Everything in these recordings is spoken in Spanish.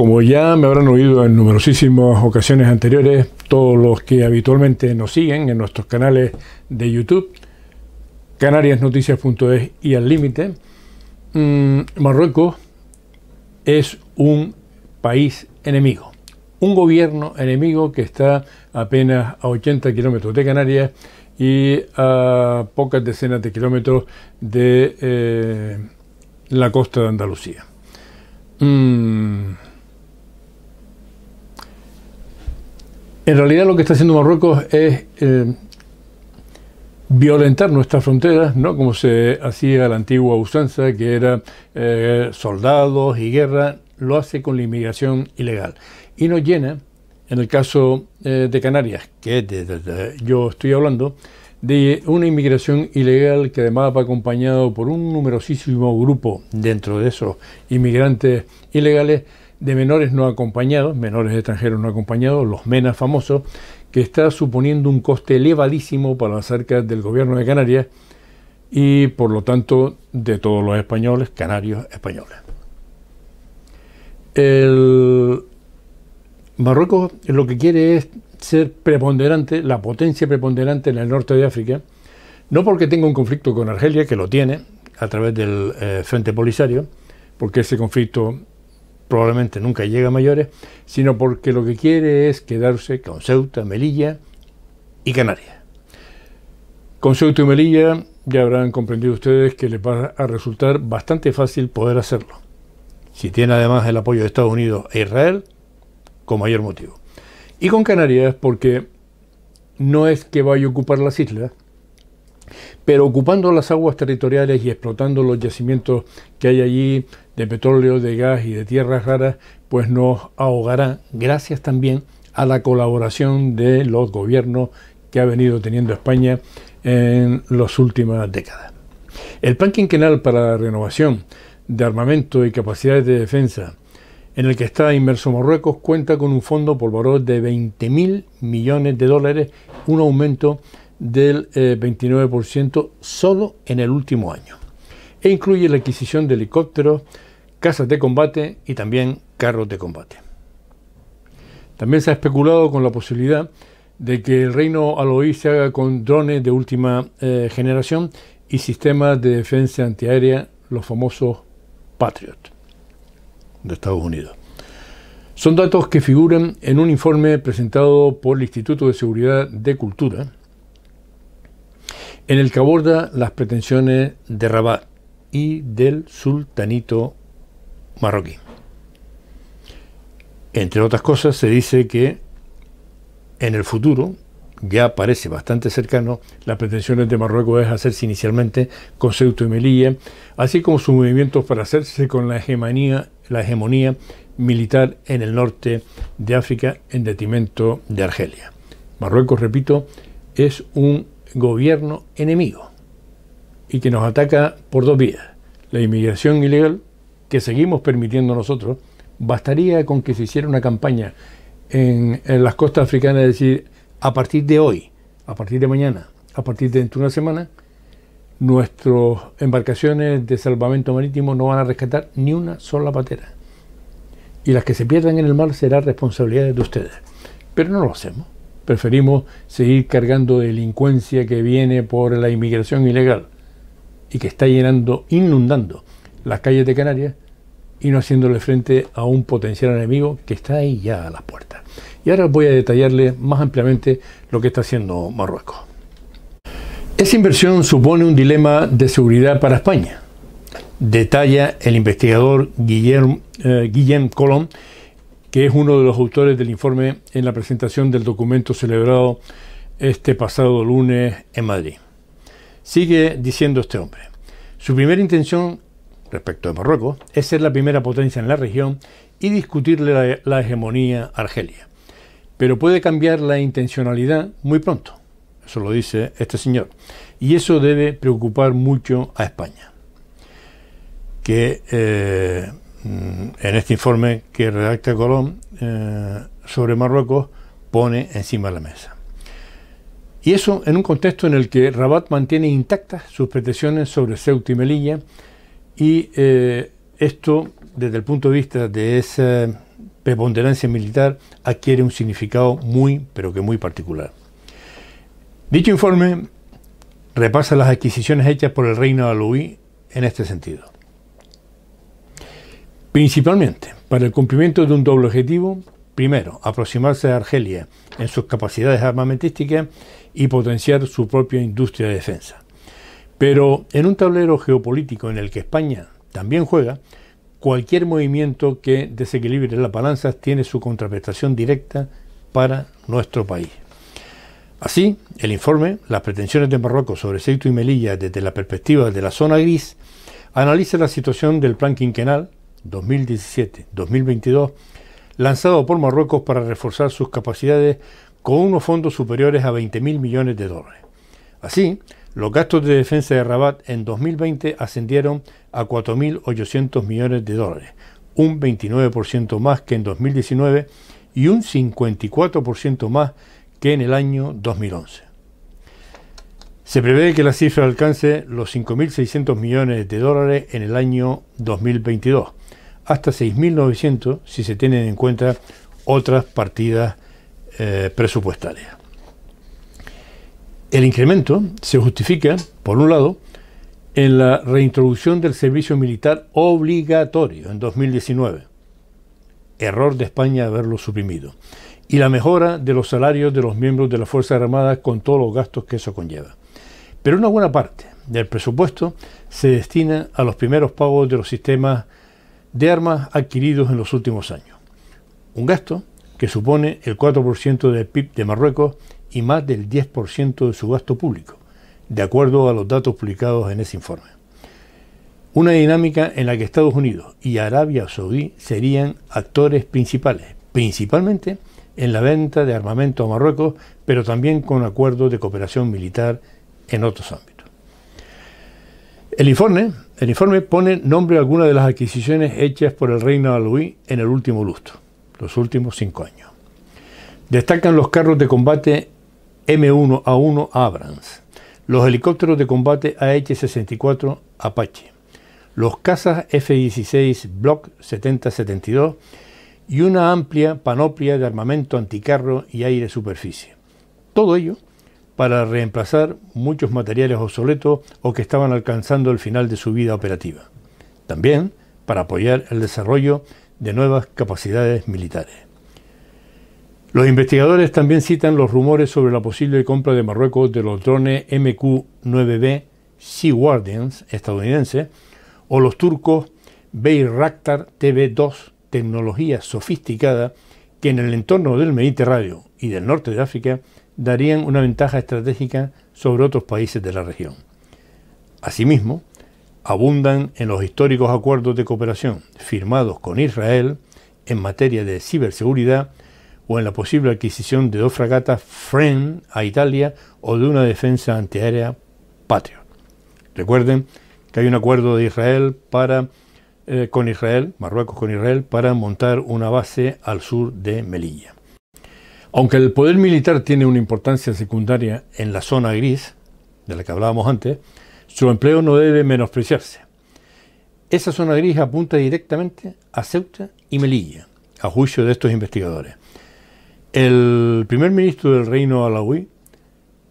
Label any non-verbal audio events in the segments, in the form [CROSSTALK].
Como ya me habrán oído en numerosísimas ocasiones anteriores, todos los que habitualmente nos siguen en nuestros canales de YouTube, canariasnoticias.es y al límite, mm, Marruecos es un país enemigo, un gobierno enemigo que está apenas a 80 kilómetros de Canarias y a pocas decenas de kilómetros de eh, la costa de Andalucía. Mmm... En realidad lo que está haciendo Marruecos es eh, violentar nuestras fronteras, no como se hacía la antigua usanza, que era eh, soldados y guerra, lo hace con la inmigración ilegal. Y nos llena, en el caso eh, de Canarias, que yo estoy hablando, de una inmigración ilegal que además va acompañado por un numerosísimo grupo dentro de esos inmigrantes ilegales de menores no acompañados, menores extranjeros no acompañados, los MENA famosos, que está suponiendo un coste elevadísimo para las arcas del gobierno de Canarias y por lo tanto de todos los españoles, canarios españoles. El Marruecos lo que quiere es ser preponderante, la potencia preponderante en el norte de África, no porque tenga un conflicto con Argelia, que lo tiene, a través del eh, Frente Polisario, porque ese conflicto probablemente nunca llega a mayores, sino porque lo que quiere es quedarse con Ceuta, Melilla y Canarias. Con Ceuta y Melilla ya habrán comprendido ustedes que les va a resultar bastante fácil poder hacerlo. Si tiene además el apoyo de Estados Unidos e Israel, con mayor motivo. Y con Canarias porque no es que vaya a ocupar las islas, pero ocupando las aguas territoriales y explotando los yacimientos que hay allí de petróleo, de gas y de tierras raras, pues nos ahogará, gracias también a la colaboración de los gobiernos que ha venido teniendo España en las últimas décadas. El plan quinquenal para la renovación de armamento y capacidades de defensa en el que está inmerso Marruecos cuenta con un fondo por valor de 20.000 millones de dólares, un aumento del 29% eh, solo en el último año. E incluye la adquisición de helicópteros, casas de combate y también carros de combate. También se ha especulado con la posibilidad de que el reino aloí se haga con drones de última eh, generación y sistemas de defensa antiaérea, los famosos Patriot de Estados Unidos. Son datos que figuran en un informe presentado por el Instituto de Seguridad de Cultura, en el que aborda las pretensiones de Rabat y del sultanito marroquí. Entre otras cosas, se dice que en el futuro, ya parece bastante cercano, las pretensiones de Marruecos es hacerse inicialmente con Ceuta y Melilla, así como sus movimientos para hacerse con la la hegemonía militar en el norte de África en detrimento de Argelia. Marruecos, repito, es un gobierno enemigo y que nos ataca por dos vías. La inmigración ilegal, que seguimos permitiendo nosotros, bastaría con que se hiciera una campaña en, las costas africanas, es decir, a partir de hoy, a partir de mañana, a partir de dentro de una semana, nuestras embarcaciones de salvamento marítimo no van a rescatar ni una sola patera. Y las que se pierdan en el mar será responsabilidad de ustedes. Pero no lo hacemos. Preferimos seguir cargando delincuencia que viene por la inmigración ilegal y que está llenando, inundando las calles de Canarias y no haciéndole frente a un potencial enemigo que está ahí ya a las puertas. Y ahora voy a detallarle más ampliamente lo que está haciendo Marruecos. Esa inversión supone un dilema de seguridad para España, detalla el investigador Guillermo, eh, Colón, que es uno de los autores del informe en la presentación del documento celebrado este pasado lunes en Madrid. Sigue diciendo este hombre, su primera intención respecto de Marruecos es ser la primera potencia en la región y discutirle la, hegemonía Argelia. Pero puede cambiar la intencionalidad muy pronto, eso lo dice este señor, y eso debe preocupar mucho a España. Que eh, Mm, en este informe que redacta Colón eh, sobre Marruecos pone encima de la mesa. Y eso en un contexto en el que Rabat mantiene intactas sus pretensiones sobre Ceuta y Melilla y eh, esto desde el punto de vista de esa preponderancia militar adquiere un significado muy pero que muy particular. Dicho informe repasa las adquisiciones hechas por el reino de Aluí en este sentido. Principalmente para el cumplimiento de un doble objetivo, primero, aproximarse a Argelia en sus capacidades armamentísticas y potenciar su propia industria de defensa. Pero en un tablero geopolítico en el que España también juega, cualquier movimiento que desequilibre las balanzas tiene su contraprestación directa para nuestro país. Así, el informe, las pretensiones de Marruecos sobre Ceuta y Melilla desde la perspectiva de la zona gris, analiza la situación del plan quinquenal 2017-2022, lanzado por Marruecos para reforzar sus capacidades con unos fondos superiores a 20.000 millones de dólares. Así, los gastos de defensa de Rabat en 2020 ascendieron a 4.800 millones de dólares, un 29% más que en 2019 y un 54% más que en el año 2011. Se prevé que la cifra alcance los 5.600 millones de dólares en el año 2022, hasta 6.900 si se tienen en cuenta otras partidas eh, presupuestarias. El incremento se justifica, por un lado, en la reintroducción del servicio militar obligatorio en 2019, error de España haberlo suprimido, y la mejora de los salarios de los miembros de las Fuerzas Armadas con todos los gastos que eso conlleva. Pero una buena parte del presupuesto se destina a los primeros pagos de los sistemas de armas adquiridos en los últimos años. Un gasto que supone el 4% del PIB de Marruecos y más del 10% de su gasto público, de acuerdo a los datos publicados en ese informe. Una dinámica en la que Estados Unidos y Arabia Saudí serían actores principales, principalmente en la venta de armamento a Marruecos, pero también con acuerdos de cooperación militar en otros ámbitos. El informe el informe pone nombre a algunas de las adquisiciones hechas por el reino de en el último lustro, los últimos cinco años. Destacan los carros de combate M1A1 Abrams, los helicópteros de combate AH-64 Apache, los cazas F-16 Block 70-72 y una amplia panoplia de armamento anticarro y aire superficie. Todo ello para reemplazar muchos materiales obsoletos o que estaban alcanzando el final de su vida operativa. También para apoyar el desarrollo de nuevas capacidades militares. Los investigadores también citan los rumores sobre la posible compra de Marruecos de los drones MQ-9B Sea Guardians estadounidenses o los turcos Bayraktar TB2, tecnología sofisticada que en el entorno del Mediterráneo y del norte de África darían una ventaja estratégica sobre otros países de la región. Asimismo, abundan en los históricos acuerdos de cooperación firmados con Israel en materia de ciberseguridad o en la posible adquisición de dos fragatas Friend a Italia o de una defensa antiaérea Patriot. Recuerden que hay un acuerdo de Israel para eh, con Israel, Marruecos con Israel, para montar una base al sur de Melilla. Aunque el poder militar tiene una importancia secundaria en la zona gris, de la que hablábamos antes, su empleo no debe menospreciarse. Esa zona gris apunta directamente a Ceuta y Melilla, a juicio de estos investigadores. El primer ministro del reino Alawi,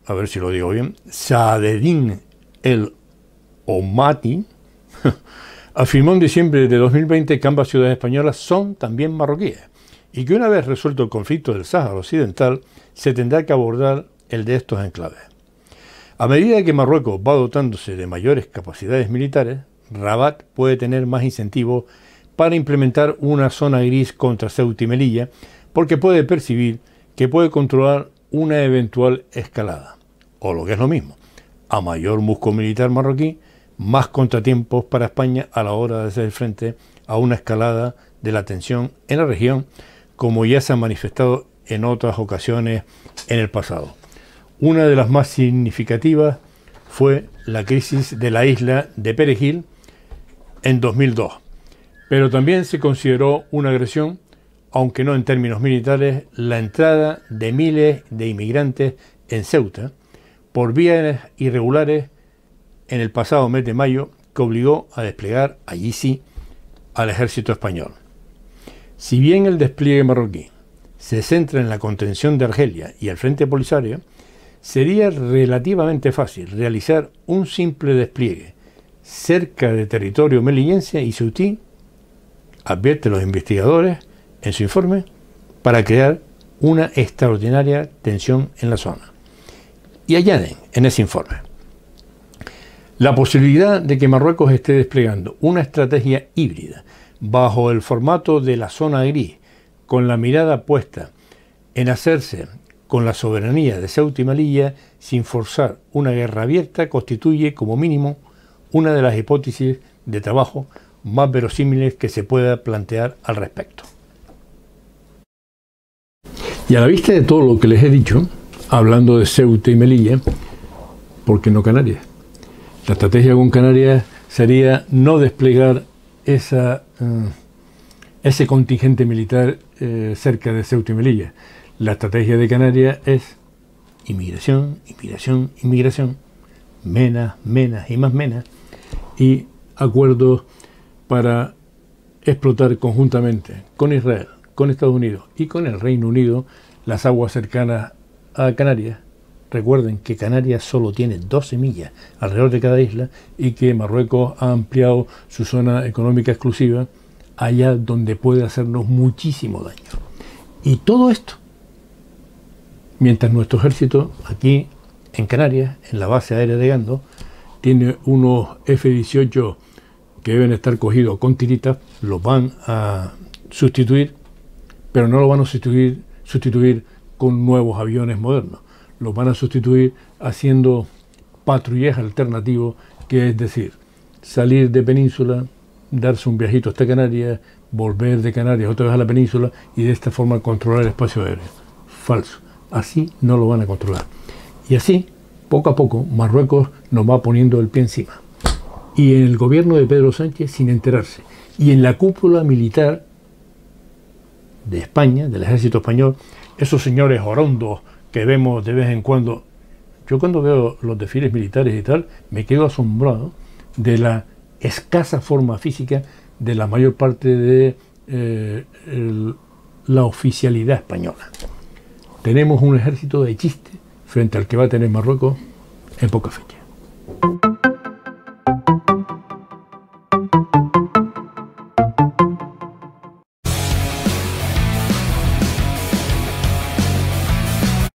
a ver si lo digo bien, Saadedin el Omati, [LAUGHS] afirmó en diciembre de 2020 que ambas ciudades españolas son también marroquíes y que una vez resuelto el conflicto del Sáhara Occidental, se tendrá que abordar el de estos enclaves. A medida que Marruecos va dotándose de mayores capacidades militares, Rabat puede tener más incentivos para implementar una zona gris contra Ceuta y Melilla, porque puede percibir que puede controlar una eventual escalada. O lo que es lo mismo, a mayor musco militar marroquí, más contratiempos para España a la hora de hacer frente a una escalada de la tensión en la región como ya se ha manifestado en otras ocasiones en el pasado. Una de las más significativas fue la crisis de la isla de Perejil en 2002, pero también se consideró una agresión, aunque no en términos militares, la entrada de miles de inmigrantes en Ceuta por vías irregulares en el pasado mes de mayo que obligó a desplegar allí sí al ejército español. Si bien el despliegue marroquí se centra en la contención de Argelia y el frente polisario, sería relativamente fácil realizar un simple despliegue cerca de territorio melillense y Ceutí, advierte los investigadores en su informe, para crear una extraordinaria tensión en la zona. Y añaden en ese informe, la posibilidad de que Marruecos esté desplegando una estrategia híbrida bajo el formato de la zona gris, con la mirada puesta en hacerse con la soberanía de Ceuta y Melilla sin forzar una guerra abierta constituye como mínimo una de las hipótesis de trabajo más verosímiles que se pueda plantear al respecto. Y a la vista de todo lo que les he dicho, hablando de Ceuta y Melilla, ¿por qué no Canarias? La estrategia con Canarias sería no desplegar esa Ah. ese contingente militar eh, cerca de Ceuta y Melilla. La estrategia de Canarias es inmigración, inmigración, inmigración, menas, menas y más menas, y acuerdos para explotar conjuntamente con Israel, con Estados Unidos y con el Reino Unido las aguas cercanas a Canarias Recuerden que Canarias solo tiene 12 millas alrededor de cada isla y que Marruecos ha ampliado su zona económica exclusiva allá donde puede hacernos muchísimo daño. Y todo esto, mientras nuestro ejército aquí en Canarias, en la base aérea de Gando, tiene unos F-18 que deben estar cogidos con tiritas, los van a sustituir, pero no lo van a sustituir con nuevos aviones modernos los van a sustituir haciendo patrullaje alternativo, que es decir, salir de península, darse un viajito hasta Canarias, volver de Canarias otra vez a la península y de esta forma controlar el espacio aéreo. Falso. Así no lo van a controlar. Y así, poco a poco, Marruecos nos va poniendo el pie encima. Y en el gobierno de Pedro Sánchez sin enterarse. Y en la cúpula militar de España, del ejército español, esos señores orondos que vemos de vez en cuando. Yo cuando veo los desfiles militares y tal, me quedo asombrado de la escasa forma física de la mayor parte de eh, la oficialidad española. Tenemos un ejército de chiste frente al que va a tener Marruecos en poca fecha.